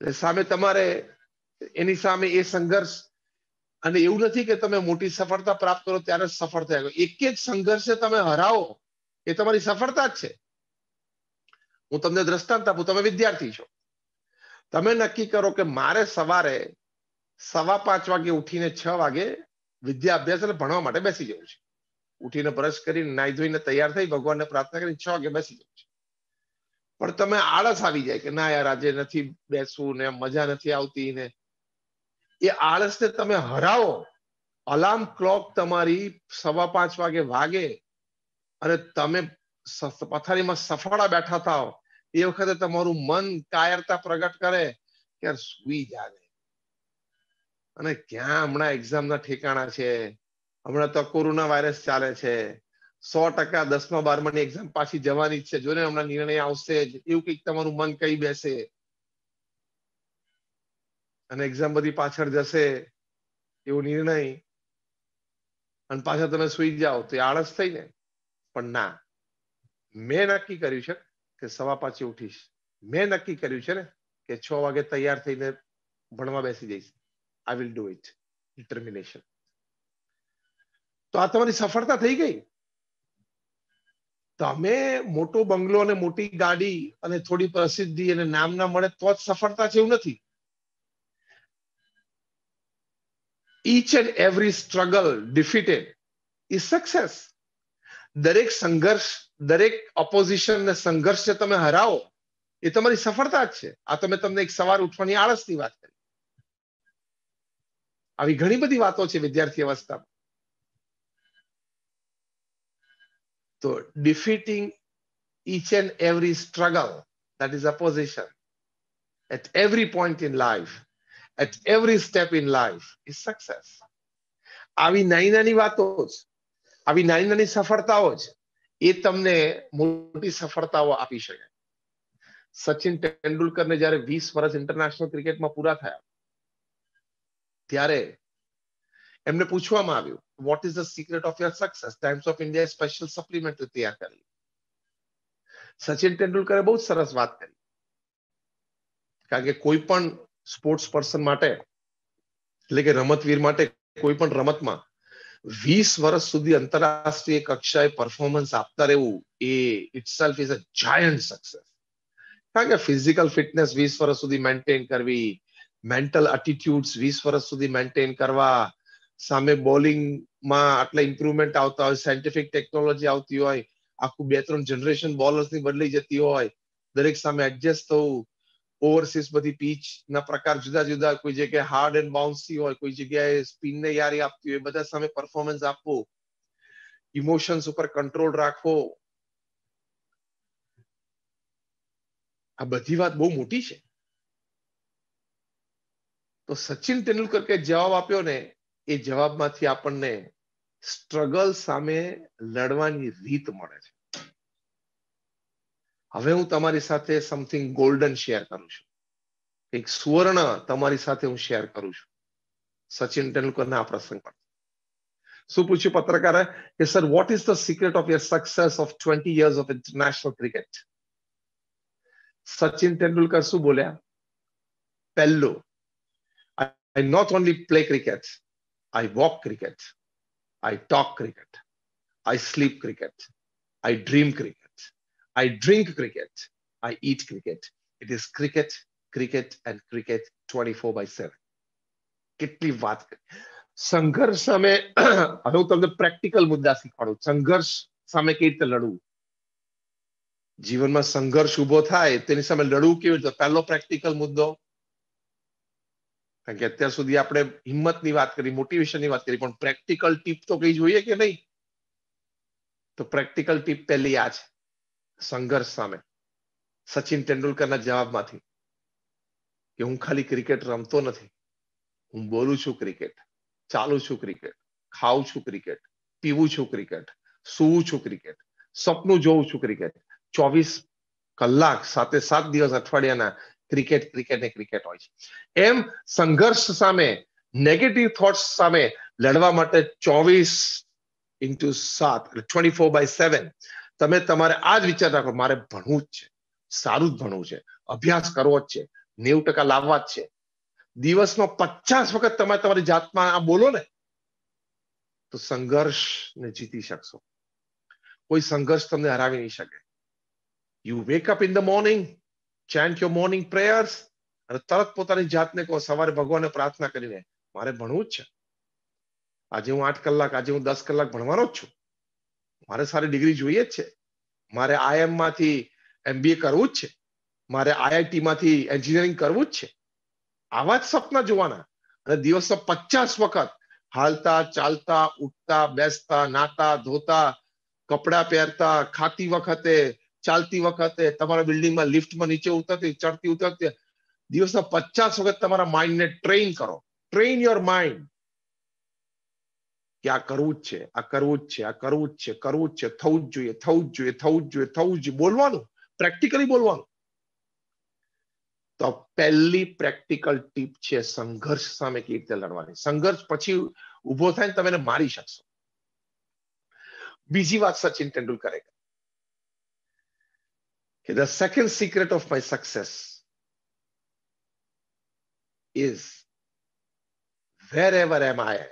સામે તમારે એની સામે એ સંઘર્ષ અને એવું નથી કે તમે મોટી સફળતા પ્રાપ્ત કરો ત્યારે સફળ થયા એક જ સંઘર્ષે તમે હરાવો એ તમારી સફળતા જ છે હું તમને દ્રષ્ટાંત આપું તમે વિદ્યાર્થી છો તમે નક્કી કરો કે મારે સવારે સવા પાંચ વાગે ઉઠીને છ વાગે વિદ્યા અભ્યાસ અને ભણવા માટે બેસી જવું છે ઉઠીને બ્રશ કરીને નાઈ ધોઈને તૈયાર થઈ ભગવાનને પ્રાર્થના કરીને છ વાગે બેસી જવું છે પણ તમે આળસ આવી જાય કે ના યાર આજે નથી બેસવું ને મજા નથી આવતી ને એ આળસને તમે હરાવો અલાર્મ ક્લોક તમારી સવા પાંચ વાગે વાગે અને તમે પથારીમાં સફાળા બેઠા થાવ એ વખતે તમારું મન કાયરતા પ્રગટ કરે કે સુઈ જાને અને ક્યાં હમણાં એક્ઝામના ઠેકાણા છે હમણાં તો કોરોના વાયરસ ચાલે છે સો ટકા દસમા બારમા ની એક્ઝામ પાછી જવાની છે જો ને હમણાં નિર્ણય આવશે જ એવું કઈક તમારું મન કઈ બેસે અને એક્ઝામ બધી પાછળ જશે એવો નિર્ણય અને પાછા તમે સુઈ જાઓ તો આળસ થઈ ને પણ ના મેં નક્કી કર્યું છે કે સવા પાંચે ઉઠીશ મેં નક્કી કર્યું છે ને કે છ વાગે તૈયાર થઈને ભણવા બેસી જઈશ I will do it determination તો આ તમારી સફળતા થઈ ગઈ તમે મોટો બંગલો અને મોટી ગાડી અને થોડી પ્રસિદ્ધિ અને નામ ના મળે તો જ સફળતા છે એવું નથી each and every struggle defeated is success દરેક સંઘર્ષ દરેક ઓપોઝિશન ને સંઘર્ષ જે તમે હરાવો એ તમારી સફળતા જ છે આ તમે તમને એક સવાર ઉઠવાની આળસની વાત કરી આવી ઘણી બધી વાતો છે વિદ્યાર્થી અવસ્થામાં So defeating each and every struggle that is opposition at every point in life, at every step in life is success. આવી નાની નાની વાતો જ આવી નાની નાની સફળતાઓ જ એ તમને મોટી સફળતાઓ આપી શકે સચિન તેંડુલકરને જ્યારે વીસ વર્ષ ઇન્ટરનેશનલ ક્રિકેટમાં પૂરા થયા ત્યારે એમને પૂછવામાં આવ્યું what is the secret of your success times of india special supplement to તૈયાર kar Sachin sachin tendulkar bahut saras baat કારણ કે koi pan sports person mate એટલે કે રમતવીર માટે કોઈ પણ રમતમાં વીસ વર્ષ સુધી આંતરરાષ્ટ્રીય કક્ષાએ પરફોર્મન્સ આપતા રહેવું એ itself is a giant success કારણ કે ફિઝિકલ ફિટનેસ 20 વર્ષ સુધી મેન્ટેન કરવી મેન્ટલ એટીટ્યુડ્સ 20 વર્ષ સુધી મેન્ટેન કરવા સામે બોલિંગમાં આટલા ઇમ્પ્રુવમેન્ટ આવતા હોય સાયન્ટિફિક ટેકનોલોજી આવતી હોય આખું બે ત્રણ જનરેશન બોલર્સની બદલી જતી હોય દરેક સામે એડજસ્ટ થવું ઓવરસીસ બધી પીચ ના પ્રકાર જુદા જુદા કોઈ જગ્યાએ હાર્ડ એન્ડ બાઉન્સી હોય કોઈ જગ્યાએ સ્પીન ને યારી આપતી હોય બધા સામે પરફોર્મન્સ આપવો ઇમોશન્સ ઉપર કંટ્રોલ રાખવો આ બધી વાત બહુ મોટી છે તો સચિન તેંડુલકર કે જવાબ આપ્યો ને એ જવાબમાંથી આપણને સ્ટ્રગલ સામે લડવાની રીત મળે છે હવે હું તમારી સાથે સમથિંગ ગોલ્ડન શેર કરું છું એક સુવર્ણ તમારી સાથે હું શેર કરું છું સચિન તેંડુલકરના આ પ્રસંગ પર શું પૂછ્યું પત્રકારે કે sir what is the secret of your success of twenty years of international cricket Sachin Tendulkar શું બોલ્યા પહેલું I not only play cricket I walk cricket. I talk cricket. I sleep cricket. I dream cricket. I drink cricket. I eat cricket. It is cricket, cricket, and cricket 24 by 7. કેટલી વાત કરી સંઘર્ષ સામે હવે હું તમને પ્રેક્ટિકલ મુદ્દા શીખવાડું સંઘર્ષ સામે કેવી રીતે લડવું જીવનમાં સંઘર્ષ ઉભો થાય તેની સામે લડવું કેવી રીતે પહેલો પ્રેક્ટિકલ મુદ્દો અત્યાર સુધી આપણે હિંમતની વાત કરી મોટિવેશનની વાત કરી પણ પ્રેક્ટિકલ ટિપ તો કઈ જોઈએ કે નહીં તો પ્રેક્ટિકલ ટિપ પહેલી આજ સંઘર્ષ સામે સચિન તેંડુલકરના જવાબમાંથી કે હું ખાલી ક્રિકેટ રમતો નથી હું બોલુ છું ક્રિકેટ ચાલુ છું ક્રિકેટ ખાવું છું ક્રિકેટ પીવું છું ક્રિકેટ સુવું છું ક્રિકેટ સપનું જોવું છું ક્રિકેટ 24 કલાક સાતે સાત દિવસ અથડાયાના ક્રિકેટ ક્રિકેટ ને ક્રિકેટ હોય છે એમ સંઘર્ષ સામે નેગેટિવ થોટ્સ સામે લડવા માટે ચોવીસ ઇન્ટુ સાત ટ્વેન્ટી ફોર બાય સેવન તમે તમારે આ જ વિચાર રાખો મારે ભણવું જ છે સારું જ ભણવું છે અભ્યાસ કરવો જ છે નેવું ટકા લાવવા જ છે દિવસનો પચાસ વખત તમે તમારી જાતમાં આ બોલો ને તો સંઘર્ષ ને જીતી શકશો કોઈ સંઘર્ષ તમને હરાવી નહીં શકે you wake up in the morning chant your morning prayers અને તરત પોતાની જાતને કહો સવારે ભગવાનને પ્રાર્થના કરીને મારે ભણવું જ છે આજે હું આઠ કલાક આજે હું દસ કલાક ભણવાનો જ છું મારે સારી ડિગ્રી જોઈએ જ છે મારે આઈએમ માંથી એમબીએ કરવું જ છે મારે આઈઆઈટી માંથી એન્જિનિયરિંગ કરવું જ છે આવા જ સપના જોવાના અને દિવસમાં પચાસ વખત હાલતા ચાલતા ઉઠતા બેસતા નાતા ધોતા કપડા પહેરતા ખાતી વખતે चालती वक्त तुम्हारे बिल्डिंग में लिफ्ट में नीचे उतरते चढ़ते दिवसा 50 વખત તમારું માઇન્ડને ટ્રેન કરો ટ્રેન યોર માઇન્ડ આ કરું જ છે આ કરું જ છે આ કરું જ છે કરું જ થઉ જ જોઈએ થઉ જ જોઈએ થઉ જ જોઈએ થઉ જ બોલવાનું પ્રેક્ટિકલી બોલવાનું તો પહેલી પ્રેક્ટિકલ ટિપ છે સંઘર્ષ સામે કેવી રીતે લડવાની સંઘર્ષ પછી ઊભો થાય તમેને મારી શકશો બીજી વાત Sachin તેંડુલ કરેગા the second secret of my success is wherever am I,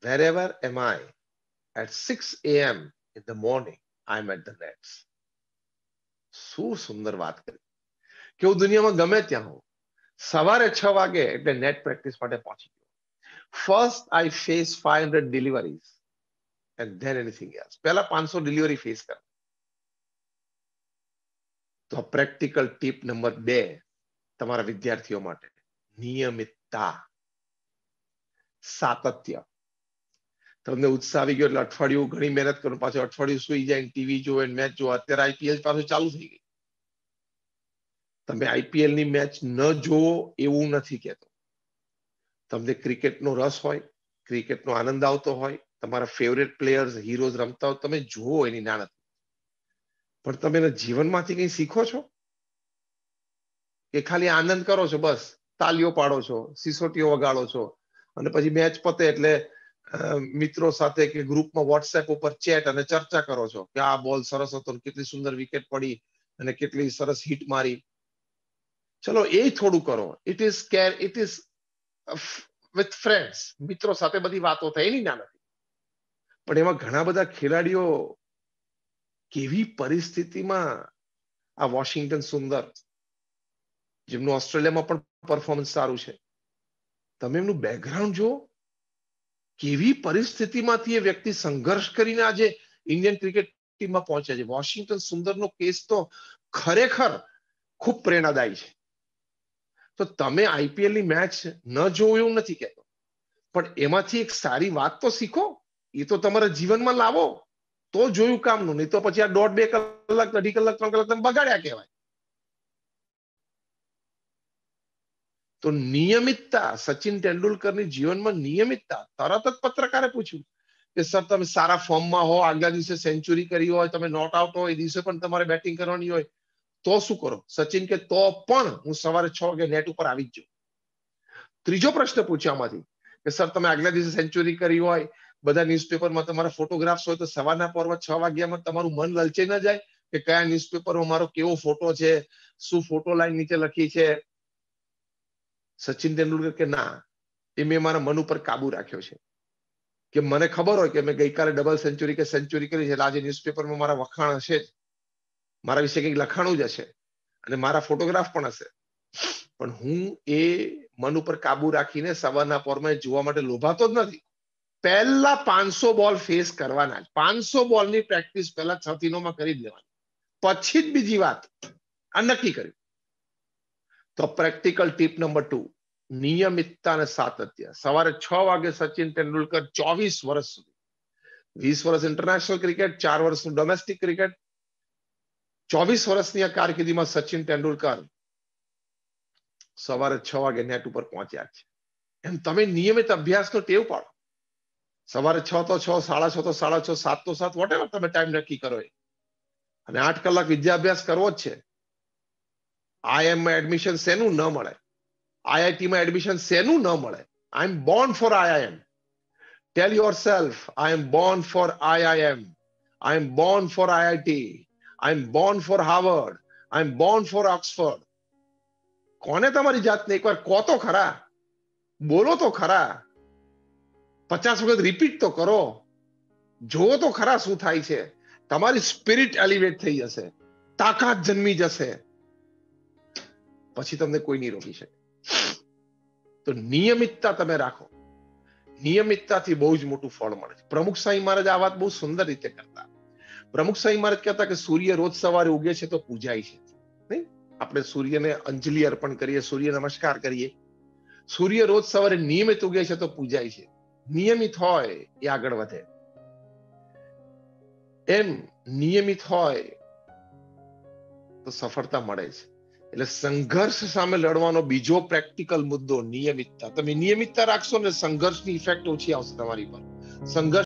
wherever am I, at 6 a.m. in the morning, I'm at the nets. So sundar baat kari. Kya wo dunia mein gamet ya ho. Sawar achha waage, the net practice pate pahunchi. First, I face 500 deliveries and then anything else. Pehla 500 delivery face karo. તો આ practical tip number બે તમારા વિદ્યાર્થીઓ માટે નિયમિતતા સાતત્ય તમને ઉત્સાહ આવી ગયો એટલે અઠવાડિયું ઘણી મહેનત કરો પાછું અઠવાડિયું સુઈ જાય ટીવી જોવે મેચ જોવે અત્યારે આઈપીએલ પાછું ચાલુ થઈ ગઈ તમે આઈપીએલ ની મેચ ન જોવો એવું નથી કેતો તમને ક્રિકેટનો રસ હોય ક્રિકેટનો આનંદ આવતો હોય તમારા ફેવરેટ પ્લેયર્સ હીરોઝ રમતા હોય તમે જુઓ એની નાનત પણ તમે એના જીવનમાંથી કઈ શીખો છો કે ખાલી આનંદ કરો છો બસ તાલીઓ પાડો છો સિસોટીઓ વગાડો છો અને પછી મેચ પતે એટલે મિત્રો સાથે કે ગ્રુપમાં વોટ્સએપ ઉપર ચેટ અને ચર્ચા કરો છો કે આ બોલ સરસ હતો કેટલી સુંદર વિકેટ પડી અને કેટલી સરસ હિટ મારી ચલો એ થોડું કરો it is care it is with friends મિત્રો સાથે બધી વાતો થાય એની ના નથી પણ એમાં ઘણા બધા ખેલાડીઓ કેવી પરિસ્થિતિમાં આ વોશિંગ્ટન સુંદર જેમનું ઓસ્ટ્રેલિયામાં પણ પરફોર્મન્સ સારું છે તમે એમનું બેકગ્રાઉન્ડ જો કેવી પરિસ્થિતિમાંથી એ વ્યક્તિ સંઘર્ષ કરીને આજે ઇન્ડિયન ક્રિકેટ ટીમમાં પહોંચ્યા છે વોશિંગ્ટન સુંદરનો કેસ તો ખરેખર ખૂબ પ્રેરણાદાયી છે તો તમે આઈપીએલ ની મેચ ન જોવું એવું નથી કહેતો પણ એમાંથી એક સારી વાત તો શીખો એ તો તમારા જીવનમાં લાવો તો જોયું કામ નું નહી તો પછી આ ડોટ બે કલાક તી કલાક ત્રણ કલાક ત્રણ બગાડ્યા કેવાય તો નિયમિતતા સચિન તેંડુલકર ની જીવન માં નિયમિતતા તરત જ પત્રકારે પૂછ્યું કે સર તમે સારા ફોર્મ માં હો આગળ દીસે સેન્ચુરી કરી હોય તમે નોટ આઉટ હોય દીસે પણ તમારે બેટિંગ કરવાની હોય તો શું કરો સચિન કે તો પણ હું સવારે 6 કે નેટ ઉપર આવી જ જો ત્રીજો પ્રશ્ન પૂછ્યા માંથી કે સર તમે આગળ દીસે સેન્ચુરી કરી હોય બધા newspaper માં તમારા photographs હોય તો સવારના ના છ વાગ્યામાં તમારું મન લલચાઈ ન જાય કે કયા newspaper મારો કેવો ફોટો છે શું ફોટો લાઈન નીચે લખી છે સચિન તેંડુલકર કે ના એ મેં મારા મન ઉપર કાબુ રાખ્યો છે કે મને ખબર હોય કે મેં ગઈકાલે ડબલ સેન્ચુરી કે સેન્ચુરી કરી છે એટલે આજે newspaper માં મારા વખાણ હશે જ મારા વિશે કંઈક લખાણું જ હશે અને મારા ફોટોગ્રાફ પણ હશે પણ હું એ મન ઉપર કાબુ રાખીને સવારના પોરમાં જોવા માટે લોભાતો જ નથી પહેલા 500 બોલ ફેસ કરવાના છે 500 બોલની પ્રેક્ટિસ પહેલા છાતીનોમાં કરી દેવાની પછી બીજી વાત આ ન っき કરી તો પ્રેક્ટિકલ ટિપ નંબર 2 નિયમિતતા અને સાતત્ય સવારે 6 વાગે સચિન તેંડુલકર 24 વર્ષ સુધી 20 વર્ષ ઇન્ટરનેશનલ ક્રિકેટ 4 વર્ષ ડોમેસ્ટિક ક્રિકેટ 24 વર્ષની આ કારકિર્દીમાં સચિન તેંડુલકર સવારે 6 વાગે નેટ ઉપર પહોંચ્યા છે એમ તમે નિયમિત અભ્યાસ કરો તેવું પણ સવારે છ તો છ સાડા છ તો સાડા છ સાત તો સાત વોટ તમે ટાઈમ નક્કી કરો અને આઠ કલાક વિદ્યાભ્યાસ કરવો જ છે આઈએમમાં એડમિશન શેનું ન મળે આઈઆઈટીમાં એડમિશન શેનું ન મળે I am born for IIM tell yourself I am born for IIM I am born for IIT I am born for Harvard I am born for Oxford કોને તમારી જાતને એકવાર કહો તો ખરા બોલો તો ખરા પચાસ વખત રિપીટ તો કરો જોવો તો ખરા શું થાય છે તમારી સ્પિરિટ એલિવેટ થઈ જશે તાકાત જન્મી જશે પછી તમને કોઈ નહીં રોકી શકે તો નિયમિતતા તમે રાખો નિયમિતતાથી બહુ જ મોટું ફળ મળે છે પ્રમુખ સાંઈ મહારાજ આ વાત બહુ સુંદર રીતે કરતા પ્રમુખ સાંઈ મહારાજ કહેતા કે સૂર્ય રોજ સવારે ઉગે છે તો પૂજાય છે નહીં આપણે સૂર્યને અંજલિ અર્પણ કરીએ સૂર્ય નમસ્કાર કરીએ સૂર્ય રોજ સવારે નિયમિત ઉગે છે તો પૂજાય છે નિયમિત હોય એ આગળ વધે એમ નિયમિત હોય તો સફળતા મળે છે એટલે સંઘર્ષ સામે લડવાનો બીજો પ્રેક્ટિકલ મુદ્દો નિયમિતતા તમે નિયમિતતા રાખશો ને સંઘર્ષની ઇફેક્ટ ઓછી આવશે તમારી પર સંઘર્ષ